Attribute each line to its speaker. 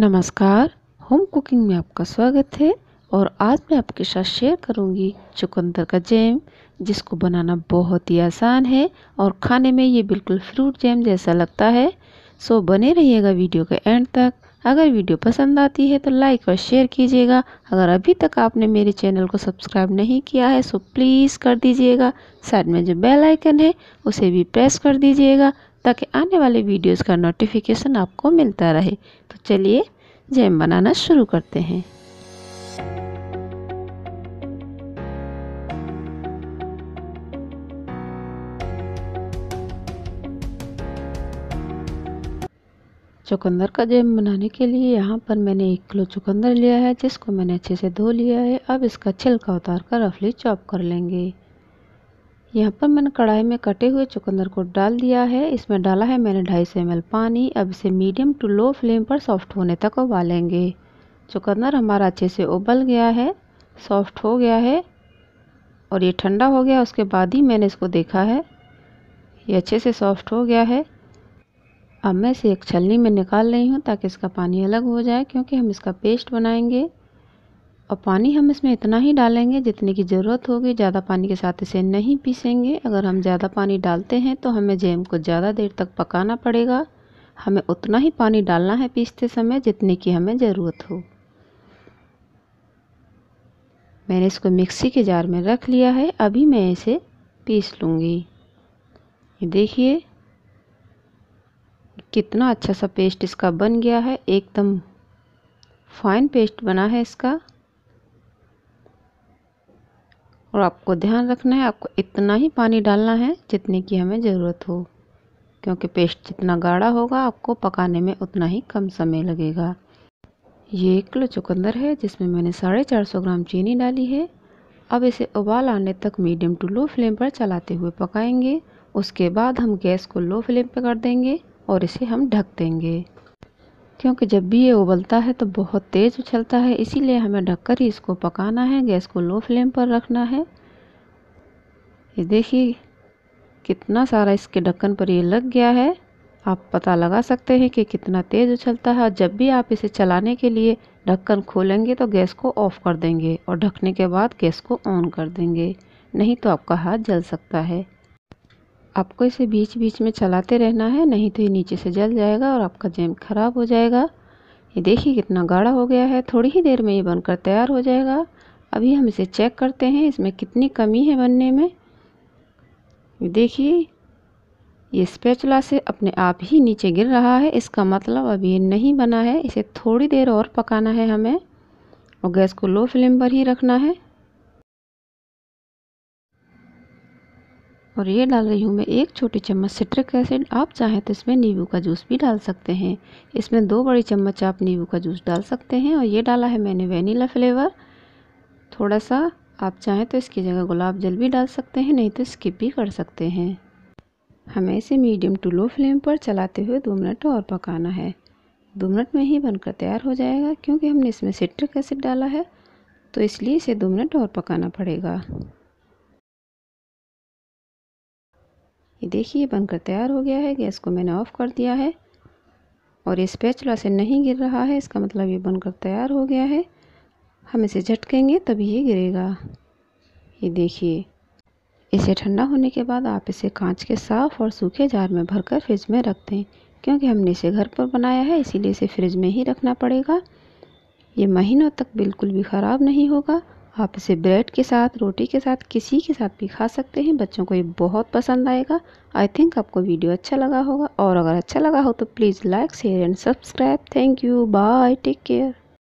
Speaker 1: नमस्कार home cooking में आपका स्वागत है और आज मैं आपके साथ शेयर करूंगी चुकंदर का जैम जिसको बनाना बहुत ही आसान है और खाने में ये बिल्कुल फ्रूट जैम जैसा लगता है सो बने रहिएगा वीडियो के एंड तक अगर वीडियो पसंद आती है तो लाइक और शेयर कीजिएगा अगर अभी तक आपने मेरे चैनल को सब्सक्राइब नहीं किया है सो प्लीज़ कर दीजिएगा साइड में जो बेल आइकन है उसे भी प्रेस कर दीजिएगा ताकि आने वाले वीडियोस का नोटिफिकेशन आपको मिलता रहे तो चलिए जैम बनाना शुरू करते हैं चुकंदर का जैम बनाने के लिए यहाँ पर मैंने एक किलो चुकंदर लिया है जिसको मैंने अच्छे से धो लिया है अब इसका छिलका उतार कर रफली चॉप कर लेंगे यहाँ पर मैंने कढ़ाई में कटे हुए चुकंदर को डाल दिया है इसमें डाला है मैंने ढाई सौ एम पानी अब इसे मीडियम टू लो फ्लेम पर सॉफ्ट होने तक उबालेंगे चुकंदर हमारा अच्छे से उबल गया है सॉफ्ट हो गया है और ये ठंडा हो गया उसके बाद ही मैंने इसको देखा है ये अच्छे से सॉफ्ट हो गया है अब मैं इसे एक छलनी में निकाल रही हूँ ताकि इसका पानी अलग हो जाए क्योंकि हम इसका पेस्ट बनाएंगे और पानी हम इसमें इतना ही डालेंगे जितने की ज़रूरत होगी ज़्यादा पानी के साथ इसे नहीं पीसेंगे अगर हम ज़्यादा पानी डालते हैं तो हमें जैम को ज़्यादा देर तक पकाना पड़ेगा हमें उतना ही पानी डालना है पीसते समय जितने की हमें ज़रूरत हो मैंने इसको मिक्सी के जार में रख लिया है अभी मैं इसे पीस लूँगी ये देखिए कितना अच्छा सा पेस्ट इसका बन गया है एकदम फाइन पेस्ट बना है इसका और आपको ध्यान रखना है आपको इतना ही पानी डालना है जितने की हमें ज़रूरत हो क्योंकि पेस्ट जितना गाढ़ा होगा आपको पकाने में उतना ही कम समय लगेगा ये एक किलो चुकंदर है जिसमें मैंने साढ़े चार सौ ग्राम चीनी डाली है अब इसे उबाल आने तक मीडियम टू लो फ्लेम पर चलाते हुए पकाएंगे उसके बाद हम गैस को लो फ्लेम पर कर देंगे और इसे हम ढक देंगे क्योंकि जब भी ये उबलता है तो बहुत तेज़ उछलता है इसीलिए हमें ढककर ही इसको पकाना है गैस को लो फ्लेम पर रखना है ये देखिए कितना सारा इसके ढक्कन पर ये लग गया है आप पता लगा सकते हैं कि कितना तेज़ उछलता है और जब भी आप इसे चलाने के लिए ढक्कन खोलेंगे तो गैस को ऑफ़ कर देंगे और ढकने के बाद गैस को ऑन कर देंगे नहीं तो आपका हाथ जल सकता है आपको इसे बीच बीच में चलाते रहना है नहीं तो ये नीचे से जल जाएगा और आपका जैम ख़राब हो जाएगा ये देखिए कितना गाढ़ा हो गया है थोड़ी ही देर में ये बनकर तैयार हो जाएगा अभी हम इसे चेक करते हैं इसमें कितनी कमी है बनने में देखिए ये स्पेचुला से अपने आप ही नीचे गिर रहा है इसका मतलब अभी ये नहीं बना है इसे थोड़ी देर और पकाना है हमें और गैस को लो फ्लेम पर ही रखना है और ये डाल रही हूँ मैं एक छोटी चम्मच सिट्रिक एसिड आप चाहें तो इसमें नींबू का जूस भी डाल सकते हैं इसमें दो बड़ी चम्मच आप नींबू का जूस डाल सकते हैं और ये डाला है मैंने वेनीला फ्लेवर थोड़ा सा आप चाहें तो इसकी जगह गुलाब जल भी डाल सकते हैं नहीं तो स्किप भी कर सकते हैं हमें इसे मीडियम टू लो फ्लेम पर चलाते हुए दो मिनट और पकाना है दो मिनट में ही बनकर तैयार हो जाएगा क्योंकि हमने इसमें सिट्रिक एसिड डाला है तो इसलिए इसे दो मिनट और पकाना पड़ेगा ये देखिए बनकर तैयार हो गया है गैस को मैंने ऑफ़ कर दिया है और ये स्पैचुला से नहीं गिर रहा है इसका मतलब ये बनकर तैयार हो गया है हम इसे झटकेंगे तभी ये गिरेगा ये देखिए इसे ठंडा होने के बाद आप इसे कांच के साफ़ और सूखे जार में भरकर फ्रिज में रख दें क्योंकि हमने इसे घर पर बनाया है इसीलिए इसे फ्रिज में ही रखना पड़ेगा ये महीनों तक बिल्कुल भी ख़राब नहीं होगा आप इसे ब्रेड के साथ रोटी के साथ किसी के साथ भी खा सकते हैं बच्चों को ये बहुत पसंद आएगा आई थिंक आपको वीडियो अच्छा लगा होगा और अगर अच्छा लगा हो तो please like share and subscribe thank you bye take care